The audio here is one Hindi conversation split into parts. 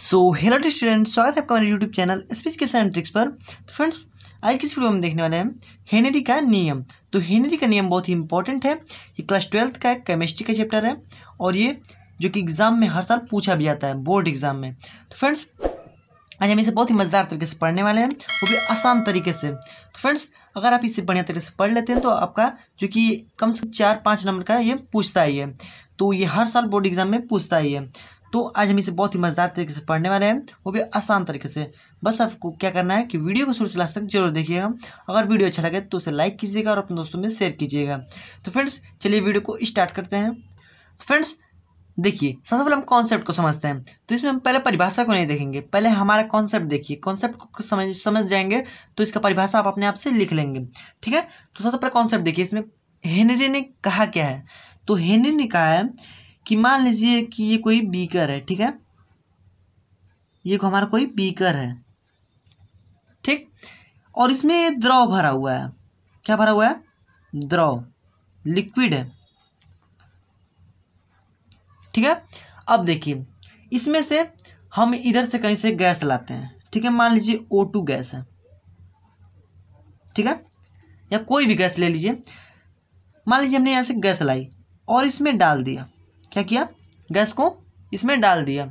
सो हेलो स्टूडेंट स्वागत है आपका हमारे यूट्यूब चैनल स्पीच के एंड ट्रिक्स पर तो फ्रेंड्स आज की वीडियो में देखने वाले हैं हेनरी का नियम तो हेनरी का नियम बहुत ही इंपॉर्टेंट है ये क्लास ट्वेल्थ का केमिस्ट्री का चैप्टर है और ये जो कि एग्ज़ाम में हर साल पूछा भी जाता है बोर्ड एग्जाम में तो फ्रेंड्स आज हम इसे बहुत ही मज़ेदार तरीके से पढ़ने वाले हैं वो भी आसान तरीके से तो फ्रेंड्स अगर आप इसे बढ़िया तरीके से पढ़ लेते हैं तो आपका जो कि कम से कम चार पाँच नंबर का ये पूछता ही है तो ये हर साल बोर्ड एग्ज़ाम में पूछता ही है तो आज हम इसे बहुत ही मज़ेदार तरीके से पढ़ने वाले हैं वो भी आसान तरीके से बस आपको क्या करना है कि वीडियो को शुरू से लास्ट तक जरूर देखिएगा अगर वीडियो अच्छा लगे तो उसे लाइक कीजिएगा और अपने दोस्तों में शेयर कीजिएगा तो फ्रेंड्स चलिए वीडियो को स्टार्ट करते हैं तो फ्रेंड्स देखिए सबसे पहले हम कॉन्सेप्ट को समझते हैं तो इसमें हम पहले परिभाषा को नहीं देखेंगे पहले हमारा कॉन्सेप्ट देखिए कॉन्सेप्ट को समझ समझ जाएंगे तो इसका परिभाषा आप अपने आप से लिख लेंगे ठीक है तो सबसे पहले कॉन्सेप्ट देखिए इसमें हेनरी ने कहा क्या है तो हेनरी ने कहा है कि मान लीजिए कि ये कोई बीकर है ठीक है ये हमारा कोई बीकर है ठीक और इसमें द्रव भरा हुआ है क्या भरा हुआ है द्रव लिक्विड है ठीक है अब देखिए इसमें से हम इधर से कहीं से गैस लाते हैं ठीक है मान लीजिए ओ टू गैस है ठीक है या कोई भी गैस ले लीजिए मान लीजिए हमने यहाँ से गैस लाई और इसमें डाल दिया क्या किया गैस को इसमें डाल दिया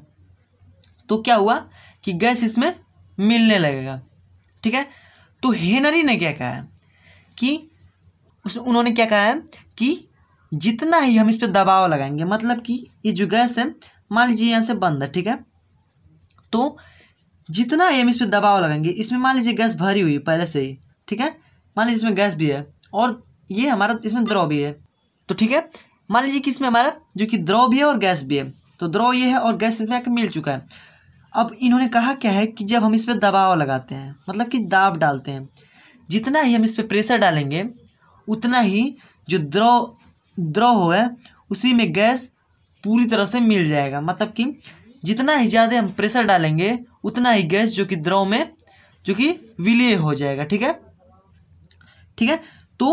तो क्या हुआ कि गैस इसमें मिलने लगेगा ठीक है तो हेनरी ने क्या कहा है कि उस उन्होंने क्या कहा है कि जितना ही हम इस पर दबाव लगाएंगे मतलब कि ये जो गैस है मान लीजिए यहाँ से बंद है ठीक है तो जितना ही हम इस पर दबाव लगाएंगे इसमें मान लीजिए गैस भरी हुई पहले से ही ठीक है मान लीजिए इसमें गैस भी है और ये हमारा इसमें द्रव भी है तो ठीक है मान लीजिए कि इसमें हमारा जो कि द्रव भी है और गैस भी है तो द्रव ये है और गैस इसमें आके मिल चुका है अब इन्होंने कहा क्या है कि जब हम इस पर दबाव लगाते हैं मतलब कि दाब डालते हैं जितना ही हम इस पर प्रेशर डालेंगे उतना ही जो द्रव द्रव है उसी में गैस पूरी तरह से मिल जाएगा मतलब कि जितना ही ज़्यादा हम प्रेशर डालेंगे उतना ही गैस जो कि द्रव में जो कि विलय हो जाएगा ठीक है ठीक है तो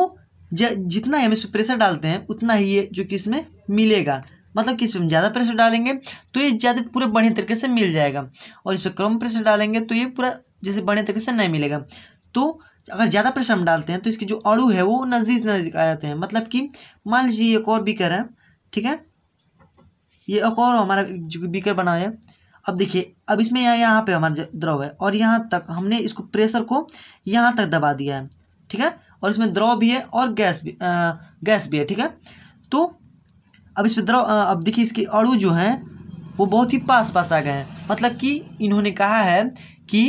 जितना हम इस पर प्रेशर डालते हैं उतना ही ये जो कि इसमें मिलेगा मतलब कि इस पर हम ज़्यादा प्रेशर डालेंगे तो ये ज़्यादा पूरा बढ़िया तरीके से मिल जाएगा और इस पर कम प्रेशर डालेंगे तो ये पूरा जैसे बढ़िया तरीके से नहीं मिलेगा तो अगर ज़्यादा प्रेशर हम डालते हैं तो इसके जो अड़ू है वो नज़दीक नज़दीक आ जाते हैं मतलब कि मान लीजिए एक और बीकर है ठीक है ये एक और हमारा जो बीकर बना है अब देखिए अब इसमें यहाँ यहाँ पर हमारा द्रव है और यहाँ तक हमने इसको प्रेशर को यहाँ तक दबा दिया है ठीक है और इसमें द्रव भी है और गैस भी आ, गैस भी है ठीक है तो अब इसमें द्रव अब देखिए इसके अड़ु जो हैं वो बहुत ही पास पास आ गए हैं मतलब कि इन्होंने कहा है कि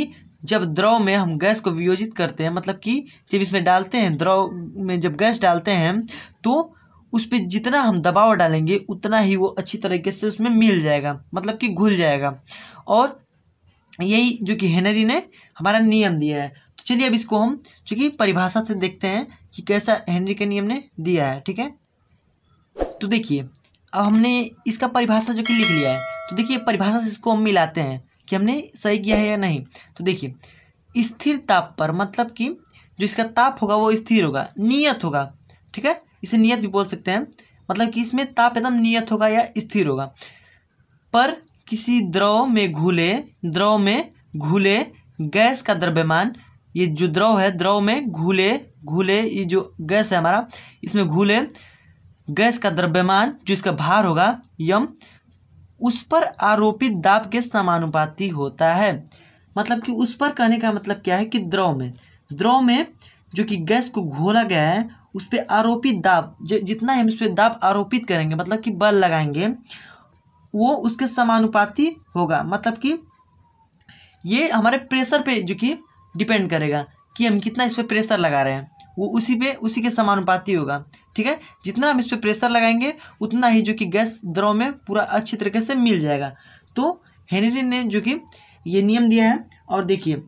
जब द्रव में हम गैस को वियोजित करते हैं मतलब कि जब इसमें डालते हैं द्रव में जब गैस डालते हैं तो उस पर जितना हम दबाव डालेंगे उतना ही वो अच्छी तरीके से उसमें मिल जाएगा मतलब कि घुल जाएगा और यही जो कि हेनरी ने हमारा नियम दिया है तो चलिए अब इसको हम चूँकि परिभाषा से देखते हैं कि कैसा हेनरी के नियम ने दिया है ठीक है तो देखिए अब हमने इसका परिभाषा जो कि लिख लिया है तो देखिए परिभाषा से इसको हम मिलाते हैं कि हमने सही किया है या नहीं तो देखिए स्थिर ताप पर मतलब कि जो इसका ताप होगा वो स्थिर होगा नियत होगा ठीक है इसे नियत भी बोल सकते हैं मतलब कि इसमें ताप एकदम नियत होगा या स्थिर होगा पर किसी द्रव में घुले द्रव में घुले गैस का द्रव्यमान ये जो द्रव है द्रव में घूले घूले ये जो गैस है हमारा इसमें घूले गैस का द्रव्यमान जो इसका भार होगा यम उस पर आरोपित दाब के समानुपाती होता है मतलब कि उस पर कहने का मतलब क्या है कि द्रव में द्रव में जो कि गैस को घोला गया है उस पर आरोपित दाब जितना हम इस पर दाब आरोपित करेंगे मतलब कि बल लगाएंगे वो उसके समानुपाती होगा मतलब कि ये हमारे प्रेशर पे जो कि डिपेंड करेगा कि हम कितना इस पर प्रेशर लगा रहे हैं वो उसी पे उसी के समानुपाती होगा ठीक है जितना हम इस पर प्रेशर लगाएंगे उतना ही जो कि गैस द्रव में पूरा अच्छी तरीके से मिल जाएगा तो हेनरी ने जो कि ये नियम दिया है और देखिए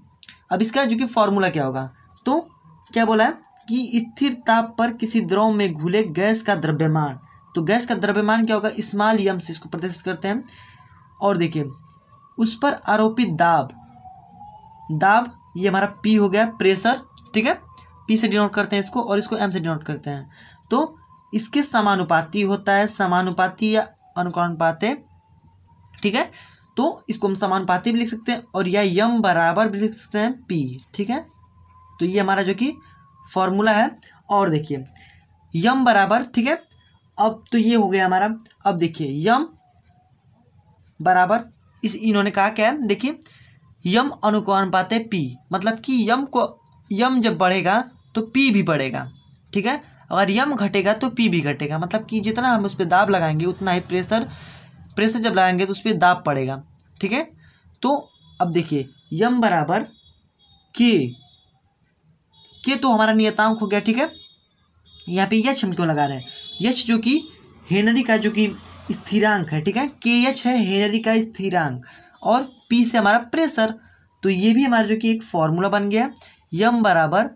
अब इसका जो कि फॉर्मूला क्या होगा तो क्या बोला है कि स्थिर ताप पर किसी द्रव में घुले गैस का द्रव्यमान तो गैस का द्रव्यमान क्या होगा स्मॉल यम से इसको प्रदर्शित करते हैं और देखिए उस पर आरोपित दाब दाब ये हमारा पी हो गया प्रेशर ठीक है पी से डिनोट करते हैं इसको और इसको एम से डिनोट करते हैं तो इसके समानुपाती होता है समानुपाती या अनुकरणपाते ठीक है तो इसको हम समानुपाती भी लिख सकते हैं और या यम बराबर भी लिख सकते हैं पी ठीक है तो ये हमारा जो कि फॉर्मूला है और देखिए यम बराबर ठीक है अब तो ये हो गया हमारा अब देखिए यम बराबर इस इन्होंने कहा क्या है देखिए यम अनुपात है पी मतलब कि यम को यम जब बढ़ेगा तो पी भी बढ़ेगा ठीक है अगर यम घटेगा तो पी भी घटेगा मतलब कि जितना हम उस पर दाब लगाएंगे उतना ही प्रेशर प्रेशर जब लगाएंगे तो उस पर दाब पड़ेगा ठीक है तो अब देखिए यम बराबर के के तो हमारा नियतांक हो गया ठीक है यहाँ पे यच हम क्यों लगा रहे हैं यच जो कि हेनरी का जो कि स्थिरांक है ठीक है के यच है हेनरी का स्थिरांक और पी से हमारा प्रेशर तो ये भी हमारा जो कि एक फॉर्मूला बन गया यम बराबर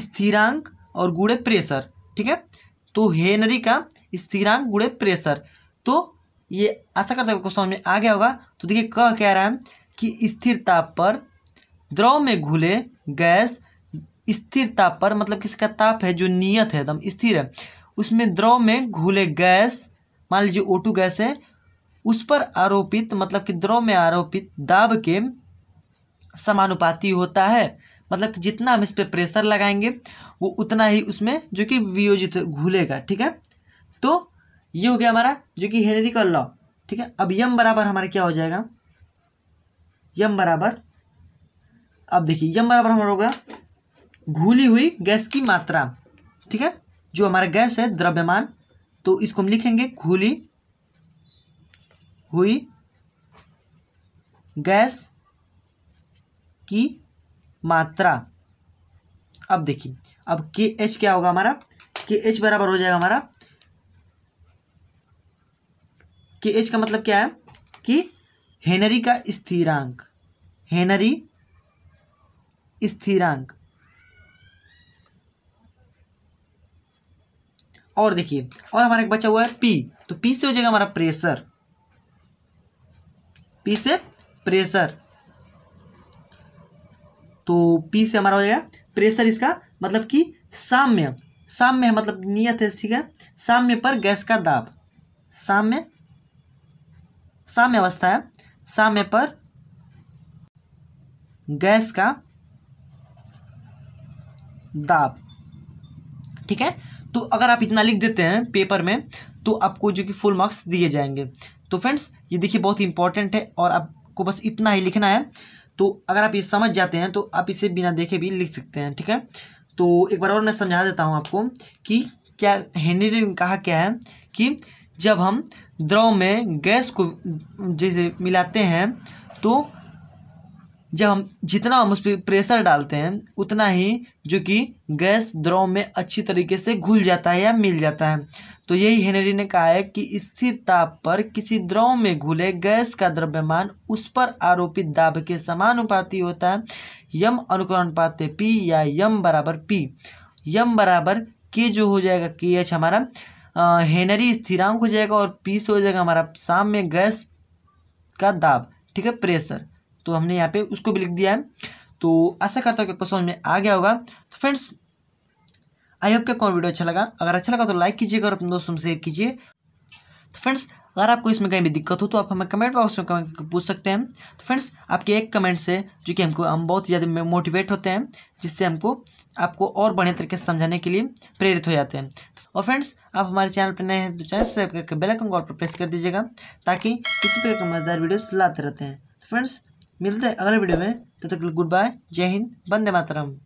स्थिरांक और गुड़े प्रेशर ठीक है तो हेनरी का स्थिरांक गुड़े प्रेशर तो ये आशा करता है समझ में आ गया होगा तो देखिए कह कह रहा है कि स्थिर ताप पर द्रव में घुले गैस स्थिर ताप पर मतलब किसका ताप है जो नियत है एकदम स्थिर है उसमें द्रव में घुले गैस मान लीजिए ओटू गैस है उस पर आरोपित मतलब कि द्रव में आरोपित दाब के समानुपाती होता है मतलब कि जितना हम इस पर प्रेशर लगाएंगे वो उतना ही उसमें जो कि वियोजित घूलेगा ठीक है तो ये हो गया हमारा जो कि हेनरी का लॉ ठीक है अब यम बराबर हमारा क्या हो जाएगा यम बराबर अब देखिए यम बराबर हमारा होगा घूली हुई गैस की मात्रा ठीक है जो हमारा गैस है द्रव्यमान तो इसको हम लिखेंगे घूली हुई गैस की मात्रा अब देखिए अब के एच क्या होगा हमारा के एच बराबर हो जाएगा हमारा के एच का मतलब क्या है कि हेनरी का स्थिरांक हेनरी स्थिरांक और देखिए और हमारा एक बचा हुआ है पी तो पी से हो जाएगा हमारा प्रेशर पी से प्रेशर तो पी से हमारा हो जाएगा प्रेशर इसका मतलब कि साम्य साम्य मतलब नियत है ठीक है साम्य पर गैस का दाब साम्य साम्य अवस्था है साम्य पर गैस का दाब ठीक है तो अगर आप इतना लिख देते हैं पेपर में तो आपको जो कि फुल मार्क्स दिए जाएंगे तो फ्रेंड्स ये देखिए बहुत इंपॉर्टेंट है और आपको बस इतना ही लिखना है तो अगर आप ये समझ जाते हैं तो आप इसे बिना देखे भी लिख सकते हैं ठीक है तो एक बार और मैं समझा देता हूँ आपको कि क्या हेनरी ने कहा क्या है कि जब हम द्रव में गैस को जैसे मिलाते हैं तो जब हम जितना हम उस पर प्रेशर डालते हैं उतना ही जो कि गैस द्रव में अच्छी तरीके से घुल जाता है या मिल जाता है तो यही हेनरी ने कहा है कि स्थिर ताप पर किसी द्रव में घुले गैस का द्रव्यमान उस पर आरोपित दाब के समानुपाती होता है यम अनुकरण पाते पी या यम बराबर पी यम बराबर के जो हो जाएगा के एच हमारा हेनरी स्थिरांक हो जाएगा और पी से हो जाएगा हमारा साम्य गैस का दाब ठीक है प्रेशर तो हमने यहाँ पे उसको भी लिख दिया है तो ऐसा करता हूँ कि आपको समझ में आ गया होगा तो फ्रेंड्स आई होप के कौन वीडियो अच्छा लगा अगर अच्छा लगा तो लाइक कीजिएगा और अपने दोस्तों में शेयर कीजिए तो फ्रेंड्स अगर आपको इसमें कहीं भी दिक्कत हो तो आप हमें कमेंट बॉक्स में पूछ सकते हैं तो फ्रेंड्स आपके एक कमेंट से जो कि हमको हम बहुत ही ज़्यादा मोटिवेट होते हैं जिससे हमको आपको और बढ़िया तरीके से समझाने के लिए प्रेरित हो जाते हैं और फ्रेंड्स आप हमारे चैनल पर नए हैं तो चैनल सब्सक्राइब करके बेल आइकन को पर प्रेस कर दीजिएगा ताकि किसी प्रकार के मज़ेदार वीडियोस लाते रहते हैं तो फ्रेंड्स मिलते हैं अगले वीडियो में तब तो तक गुड बाय जय हिंद वंदे मातरम